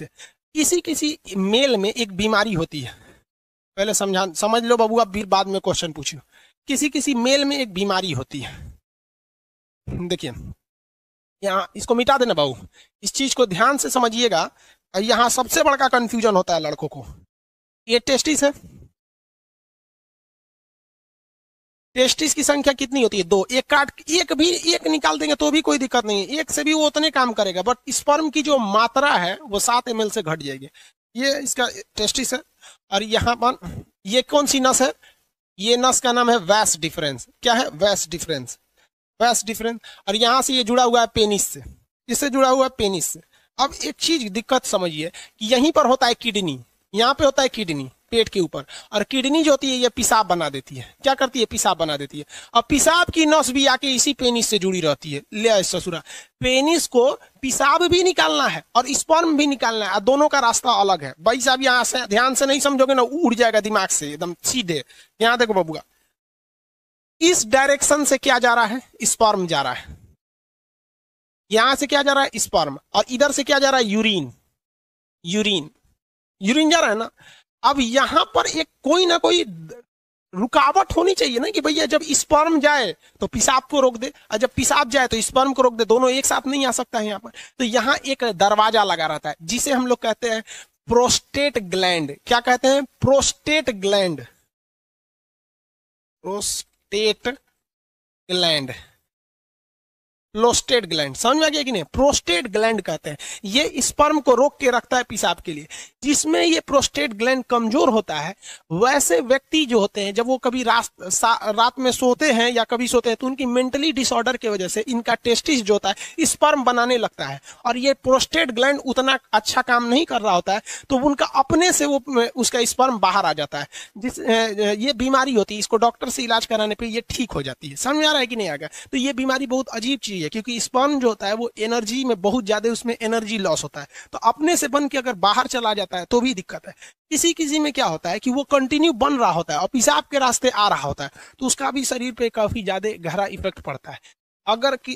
से किसी किसी मेल में एक बीमारी होती है पहले समझा समझ लो बबुआ फिर बाद में क्वेश्चन पूछो किसी किसी मेल में एक बीमारी होती है देखिए यहाँ इसको मिटा देना बाबू इस चीज को ध्यान से समझिएगा यहाँ सबसे बड़ा कंफ्यूजन होता है लड़कों को ये टेस्टिस है टेस्टिस की संख्या कितनी होती है दो एक काट एक भी एक निकाल देंगे तो भी कोई दिक्कत नहीं है एक से भी वो उतने काम करेगा बट स्पर्म की जो मात्रा है वो सात एम से घट जाएगी ये इसका टेस्टिस है और यहाँ पर ये कौन सी नस है ये नस का नाम है वैस डिफरेंस क्या है वैस डिफरेंस वैस डिफरेंस और यहाँ से ये जुड़ा हुआ है पेनिस से इससे जुड़ा हुआ है पेनिस से अब एक चीज दिक्कत समझिए कि यहीं पर होता है किडनी यहाँ पे होता है किडनी पेट के ऊपर और किडनी जो होती है ये पिसाब बना देती है क्या करती है पिसाब बना देती है और पिसाब की नस भी आके इसी पेनिस से जुड़ी रहती है ले ससुरा पेनिस को पिसाब भी निकालना है और स्पर्म भी निकालना है दोनों का रास्ता अलग है भाई साहब यहाँ से ध्यान से नहीं समझोगे ना उड़ जाएगा दिमाग से एकदम सीधे यहाँ देखो बबुआ इस डायरेक्शन से क्या जा रहा है स्पर्म जा रहा है यहां से क्या जा रहा है स्पर्म और इधर से क्या जा रहा है यूरिन यूरिन यूरिन जा रहा है ना अब यहां पर एक कोई ना कोई रुकावट होनी चाहिए ना कि भैया जब स्पर्म जाए तो पिशाब को रोक दे और जब पिशाब जाए तो स्पर्म को रोक दे दोनों एक साथ नहीं आ सकता है यहाँ पर तो यहाँ एक दरवाजा लगा रहता है जिसे हम लोग कहते हैं प्रोस्टेट ग्लैंड क्या कहते हैं prostate gland prostate gland prostate gland समझ में आ गया कि नहीं प्रोस्टेट ग्लैंड कहते हैं ये स्पर्म को रोक के रखता है पेशाब के लिए जिसमें ये प्रोस्टेट ग्लैंड कमजोर होता है वैसे व्यक्ति जो होते हैं जब वो कभी रात रात में सोते हैं या कभी सोते हैं तो उनकी मेंटली डिसऑर्डर की वजह से इनका टेस्टिस जो होता है स्पर्म बनाने लगता है और ये प्रोस्टेट ग्लैंड उतना अच्छा काम नहीं कर रहा होता है तो उनका अपने से वो उसका स्पर्म बाहर आ जाता है जिस ये बीमारी होती है इसको डॉक्टर से इलाज कराने पर यह ठीक हो जाती है समझ में आ रहा है कि नहीं आ गया तो ये बीमारी बहुत अजीब चीज जरूरी है क्योंकि स्पन जो होता है वो एनर्जी में बहुत ज्यादा उसमें एनर्जी लॉस होता है तो अपने से बन के अगर बाहर चला जाता है तो भी दिक्कत है किसी किसी में क्या होता है कि वो कंटिन्यू बन रहा होता है और पिशाब के रास्ते आ रहा होता है तो उसका भी शरीर पे काफी ज्यादा गहरा इफेक्ट पड़ता है अगर कि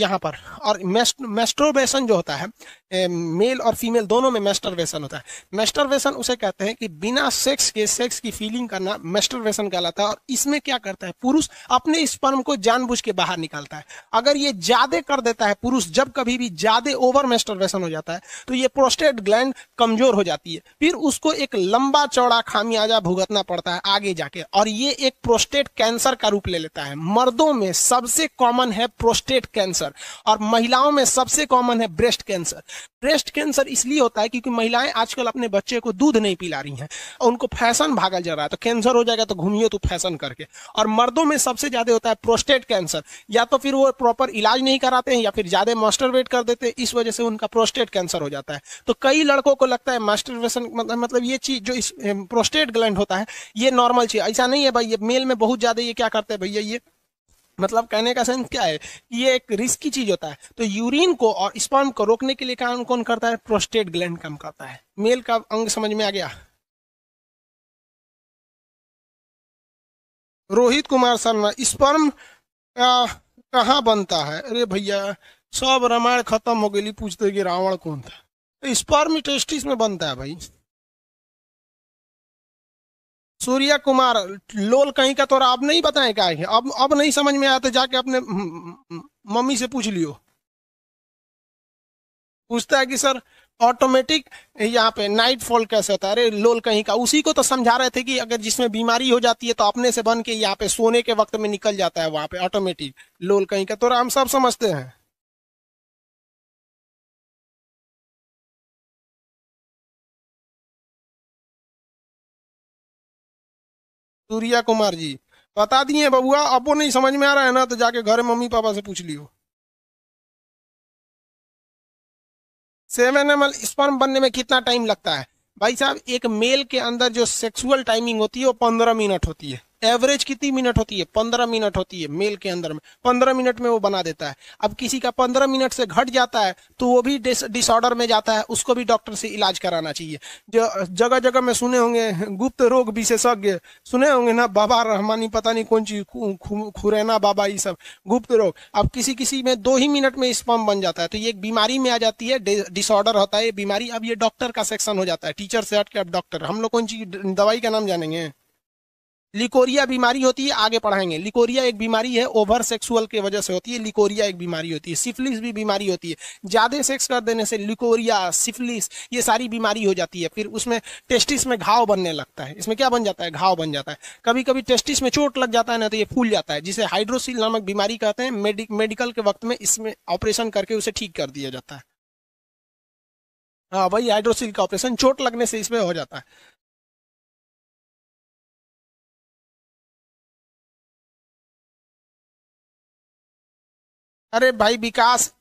यहाँ पर और मेस्टोरबेशन जो होता है ए, मेल और फीमेल दोनों में मेस्टरवेशन होता है मेस्टरवेशन उसे कहते हैं कि बिना सेक्स के सेक्स की फीलिंग करना मेस्टरवेशन कहलाता है और इसमें क्या करता है पुरुष अपने स्पर्म को जानबूझ के बाहर निकालता है अगर ये ज्यादा कर देता है पुरुष जब कभी भी ज्यादा ओवर मेस्टरवेशन हो जाता है तो ये प्रोस्टेट ग्लैंड कमजोर हो जाती है फिर उसको एक लंबा चौड़ा खामियाजा भुगतना पड़ता है आगे जाके और ये एक प्रोस्टेट कैंसर का रूप ले लेता है मर्दों में सबसे कॉमन है है प्रोस्टेट कैंसर और महिलाओं में सबसे कॉमन है ब्रेस्ट कैंसर ब्रेस्ट कैंसर इसलिए होता है क्योंकि महिलाएं आजकल अपने बच्चे को दूध नहीं पिला रही हैं और उनको फैशन भागल जा रहा है तो कैंसर हो जाएगा तो घूमियो तो फैशन करके और मर्दों में सबसे ज्यादा होता है प्रोस्टेट कैंसर या तो फिर वो प्रॉपर इलाज नहीं कराते हैं या फिर ज्यादा मास्टर कर देते हैं इस वजह से उनका प्रोस्टेट कैंसर हो जाता है तो कई लड़कों को लगता है मास्टर मतलब ये चीज जो इस प्रोस्टेट ग्लैंड होता है ये नॉर्मल चीज ऐसा नहीं है भाई ये मेल में बहुत ज्यादा ये क्या करते हैं भैया ये मतलब कहने का सेंस क्या है कि ये एक रिस्की चीज होता है तो यूरिन को और स्पर्म को रोकने के लिए काम कौन करता है प्रोस्टेट ग्लैंड काम करता है मेल का अंग समझ में आ गया रोहित कुमार शर्मा स्पर्म कहाँ बनता है अरे भैया सब रामायण खत्म हो गई पूछते कि रावण कौन था तो स्पर्म टेस्टिस में बनता है भाई सूर्य कुमार लोल कहीं का तो आप नहीं बताए क्या है अब अब नहीं समझ में आते तो जाके अपने मम्मी से पूछ लियो पूछता है कि सर ऑटोमेटिक यहाँ पे नाइट फॉल कैसे होता है अरे लोल कहीं का उसी को तो समझा रहे थे कि अगर जिसमें बीमारी हो जाती है तो अपने से बन के यहाँ पे सोने के वक्त में निकल जाता है वहां पे ऑटोमेटिक लोल कहीं का तो हम सब समझते हैं सूर्या कुमार जी बता दिए बबुआ अब वो नहीं समझ में आ रहा है ना तो जाके घर मम्मी पापा से पूछ लियो सेवन एम एल स्पर्म बनने में कितना टाइम लगता है भाई साहब एक मेल के अंदर जो सेक्सुअल टाइमिंग होती है वो पंद्रह मिनट होती है एवरेज कितनी मिनट होती है पंद्रह मिनट होती है मेल के अंदर में पंद्रह मिनट में वो बना देता है अब किसी का पंद्रह मिनट से घट जाता है तो वो भी डिसऑर्डर में जाता है उसको भी डॉक्टर से इलाज कराना चाहिए जो जगह जगह में सुने होंगे गुप्त रोग विशेषज्ञ सुने होंगे ना बाबा रहमानी पता नहीं कौन चीज खुरैना बाबा ये सब गुप्त रोग अब किसी किसी में दो ही मिनट में स्पम बन जाता है तो ये एक बीमारी में आ जाती है डिसऑर्डर होता है ये बीमारी अब ये डॉक्टर का सेक्शन हो जाता है टीचर से हट के अब डॉक्टर हम लोग कौन चीज दवाई का नाम जानेंगे लिकोरिया बीमारी होती है आगे पढ़ाएंगे लिकोरिया एक बीमारी है ओवर सेक्सुअल के वजह से होती है लिकोरिया एक बीमारी होती है सिफिलिस भी बीमारी होती है ज्यादा सेक्स कर देने से लिकोरिया सिफिलिस ये सारी बीमारी हो जाती है फिर उसमें टेस्टिस में घाव बनने लगता है इसमें क्या बन जाता है घाव बन जाता है कभी कभी टेस्टिस में चोट लग जाता है ना तो ये फूल जाता है जिसे हाइड्रोसिल नामक बीमारी कहते हैं मेडिकल के वक्त में इसमें ऑपरेशन करके उसे ठीक कर दिया जाता है हाँ वही हाइड्रोसिल का ऑपरेशन चोट लगने से इसमें हो जाता है अरे भाई विकास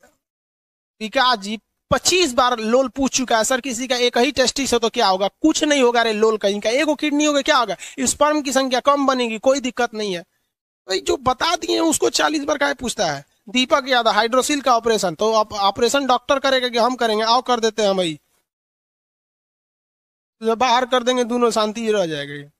विकास जी पच्चीस बार लोल पूछ चुका है सर किसी का एक ही टेस्टिस हो तो क्या होगा कुछ नहीं होगा अरे लोल कहीं का एक किडनी होगा क्या होगा स्पर्म की संख्या कम बनेगी कोई दिक्कत नहीं है भाई जो बता दिए उसको चालीस बार का पूछता है दीपक यादव हाइड्रोसिल का ऑपरेशन तो ऑपरेशन डॉक्टर करेगा कि हम करेंगे आओ कर देते हैं भाई बाहर कर देंगे दोनों शांति रह जाएगी